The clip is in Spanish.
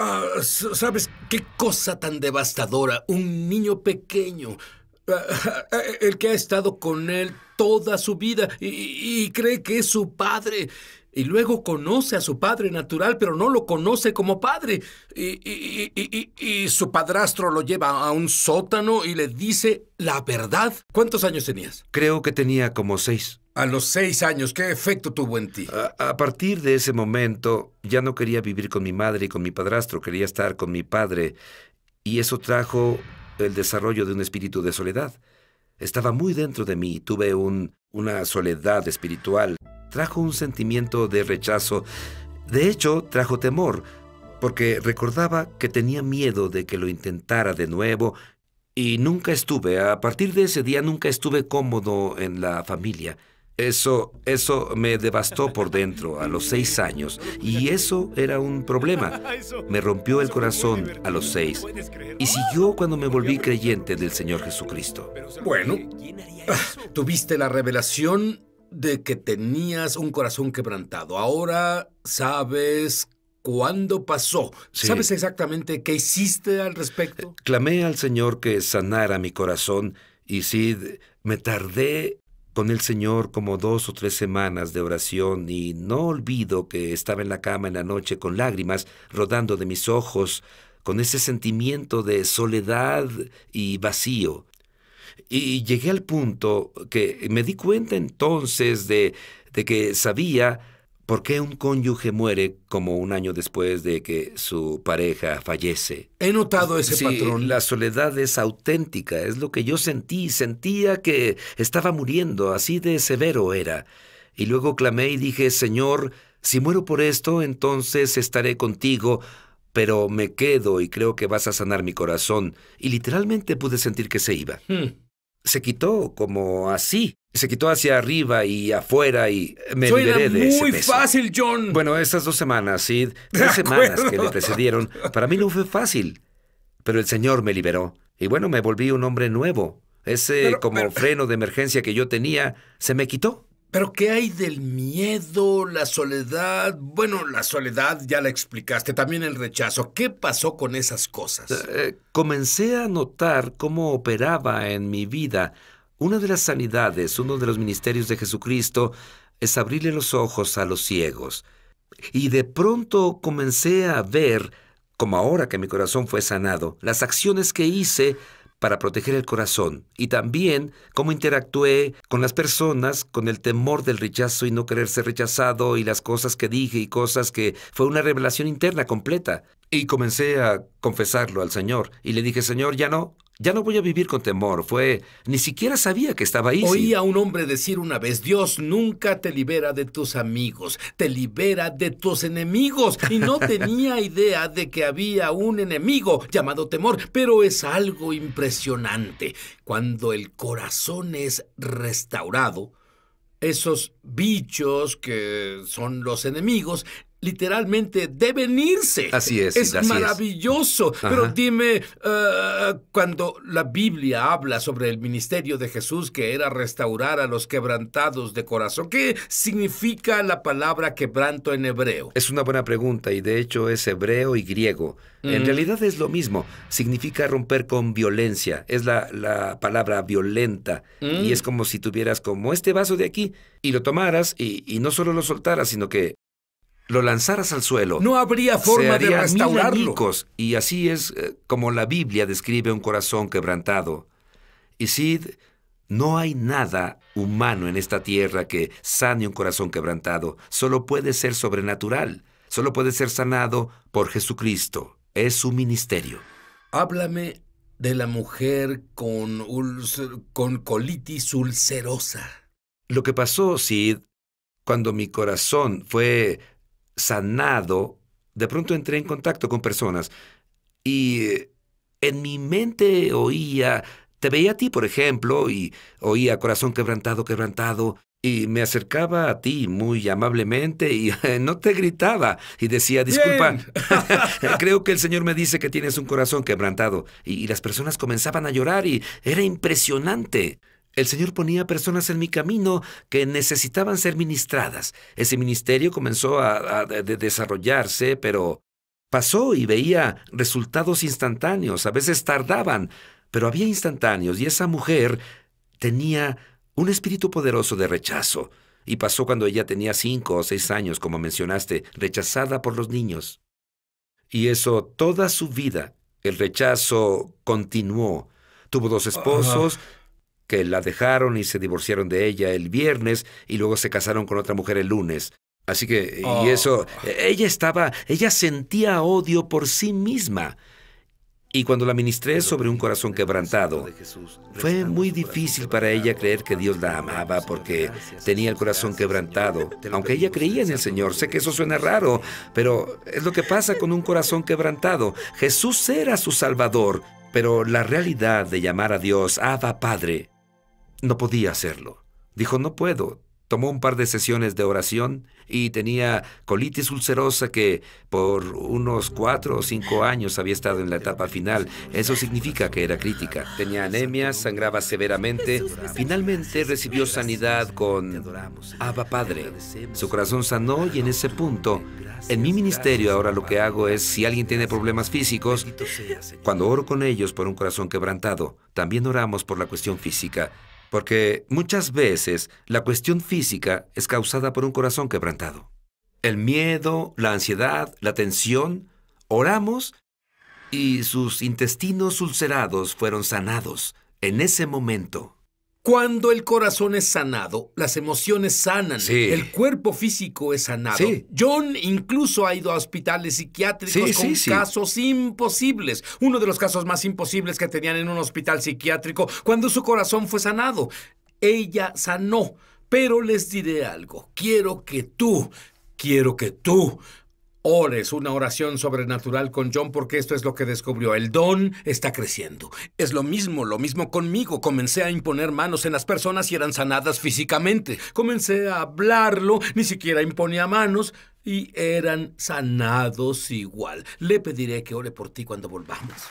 Ah, ¿Sabes qué cosa tan devastadora? Un niño pequeño, ah, ah, el que ha estado con él toda su vida y, cree que es su padre. Y luego conoce a su padre natural, pero no lo conoce como padre. Y, y, su padrastro lo lleva a un sótano y le dice la verdad. ¿Cuántos años tenías? Creo que tenía como seis. A los seis años, ¿qué efecto tuvo en ti? A, partir de ese momento ya no quería vivir con mi madre y con mi padrastro, quería estar con mi padre. Y eso trajo el desarrollo de un espíritu de soledad. Estaba muy dentro de mí, tuve una soledad espiritual. Trajo un sentimiento de rechazo. De hecho, trajo temor, porque recordaba que tenía miedo de que lo intentara de nuevo y nunca estuve, a partir de ese día nunca estuve cómodo en la familia. Eso, eso me devastó por dentro a los seis años y eso era un problema. Me rompió el corazón a los seis y siguió cuando me volví creyente del Señor Jesucristo. Bueno, ah, tuviste la revelación de que tenías un corazón quebrantado. Ahora sabes cuándo pasó. ¿Sabes exactamente qué hiciste al respecto? Clamé al Señor que sanara mi corazón y sí, me tardé con el Señor como dos o tres semanas de oración y no olvido que estaba en la cama en la noche con lágrimas rodando de mis ojos, con ese sentimiento de soledad y vacío. Y llegué al punto que me di cuenta entonces de, de que sabía ¿Por qué un cónyuge muere como un año después de que su pareja fallece? He notado ese patrón. La soledad es auténtica, es lo que yo sentí. Sentía que estaba muriendo, así de severo era. Y luego clamé y dije, Señor, si muero por esto, entonces estaré contigo, pero me quedo y creo que vas a sanar mi corazón. Y literalmente pude sentir que se iba. Hmm se quitó como así. Se quitó hacia arriba y afuera y me liberé de muy fácil, John. Bueno, estas dos semanas, Sid, tres semanas que le precedieron, para mí no fue fácil. Pero el Señor me liberó. Y bueno, me volví un hombre nuevo. Ese como freno de emergencia que yo tenía se me quitó. Pero ¿qué hay del miedo, la soledad? Bueno, la soledad ya la explicaste, también el rechazo. ¿Qué pasó con esas cosas? Eh, comencé a notar cómo operaba en mi vida. Una de las sanidades, uno de los ministerios de Jesucristo, es abrirle los ojos a los ciegos. Y de pronto comencé a ver, como ahora que mi corazón fue sanado, las acciones que hice para proteger el corazón y también cómo interactué con las personas con el temor del rechazo y no querer ser rechazado y las cosas que dije y cosas que fue una revelación interna completa. Y comencé a confesarlo al Señor y le dije, Señor, ya no, ya no voy a vivir con temor. Fue... Ni siquiera sabía que estaba ahí. Oía a un hombre decir una vez, Dios nunca te libera de tus amigos, te libera de tus enemigos. Y no tenía idea de que había un enemigo llamado temor, pero es algo impresionante. Cuando el corazón es restaurado, esos bichos que son los enemigos literalmente deben irse. Así es. Es maravilloso. Pero dime, eh, cuando la Biblia habla sobre el ministerio de Jesús que era restaurar a los quebrantados de corazón, ¿qué significa la palabra quebranto en hebreo? Es una buena pregunta y de hecho es hebreo y griego. En mm. realidad es lo mismo. Significa romper con violencia. Es la, palabra violenta. Y mm. es como si tuvieras como este vaso de aquí y lo tomaras y no solo lo soltaras, sino que lo lanzaras al suelo, no habría forma de restaurarlo. y así es eh, como la Biblia describe un corazón quebrantado. Y Sid, no hay nada humano en esta tierra que sane un corazón quebrantado. Solo puede ser sobrenatural. Solo puede ser sanado por Jesucristo. Es su ministerio. Háblame de la mujer con, con colitis ulcerosa. Lo que pasó, Sid, cuando mi corazón fue sanado, de pronto entré en contacto con personas y eh, en mi mente oía, te veía a ti, por ejemplo, y oía corazón quebrantado, quebrantado, y me acercaba a ti muy amablemente y no te gritaba y decía, disculpa, creo que el Señor me dice que tienes un corazón quebrantado. Y, las personas comenzaban a llorar y era impresionante. El Señor ponía personas en mi camino que necesitaban ser ministradas. Ese ministerio comenzó a, desarrollarse, pero pasó y veía resultados instantáneos. A veces tardaban, pero había instantáneos y esa mujer tenía un espíritu poderoso de rechazo. Y pasó cuando ella tenía cinco o seis años, como mencionaste, rechazada por los niños. Y eso toda su vida. El rechazo continuó. Tuvo dos esposos, que la dejaron y se divorciaron de ella el viernes y luego se casaron con otra mujer el lunes. Así que, y oh. eso, e, ella estaba, ella sentía odio por sí misma. Y cuando la ministré sobre un corazón quebrantado, fue muy difícil para ella creer que Dios la amaba porque tenía el corazón quebrantado, aunque ella creía en el Señor. Sé que eso suena raro, pero es lo que pasa con un corazón quebrantado. Jesús era su Salvador, pero la realidad de llamar a Dios Abba Padre no podía hacerlo. Dijo, no puedo. Tomó un par de sesiones de oración y tenía colitis ulcerosa que por unos cuatro o cinco años había estado en la etapa final. Eso significa que era crítica. Tenía anemia, sangraba severamente. Finalmente recibió sanidad con ...Ava Padre. Su corazón sanó y en ese punto, en mi ministerio ahora lo que hago es, si alguien tiene problemas físicos, cuando oro con ellos por un corazón quebrantado, también oramos por la cuestión física porque muchas veces la cuestión física es causada por un corazón quebrantado. El miedo, la ansiedad, la tensión, oramos y sus intestinos ulcerados fueron sanados en ese momento. Cuando el corazón es sanado, las emociones sanan, el cuerpo físico es sanado. John incluso ha ido a hospitales psiquiátricos con casos imposibles. Uno de los casos más imposibles que tenían en un hospital psiquiátrico cuando su corazón fue sanado. Ella sanó. Pero les diré algo. Quiero que tú, quiero que tú Ores una oración sobrenatural con John porque esto es lo que descubrió. El don está creciendo. Es lo mismo, lo mismo conmigo. Comencé a imponer manos en las personas y eran sanadas físicamente. Comencé a hablarlo, ni siquiera imponía manos y eran sanados igual. Le pediré que ore por ti cuando volvamos.